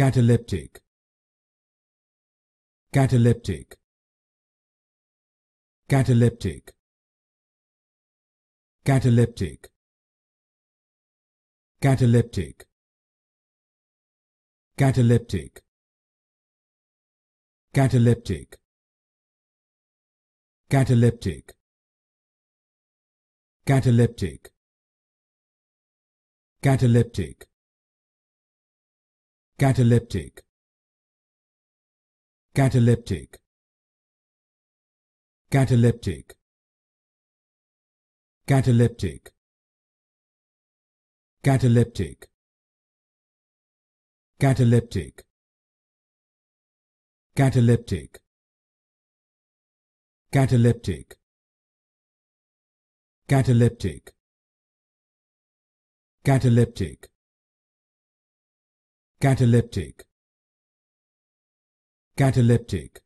cataleptic cataleptic cataleptic cataleptic cataleptic cataleptic cataleptic cataleptic cataleptic cataleptic cataleptic cataleptic cataleptic cataleptic cataleptic cataleptic cataleptic cataleptic cataleptic cataleptic cataleptic cataleptic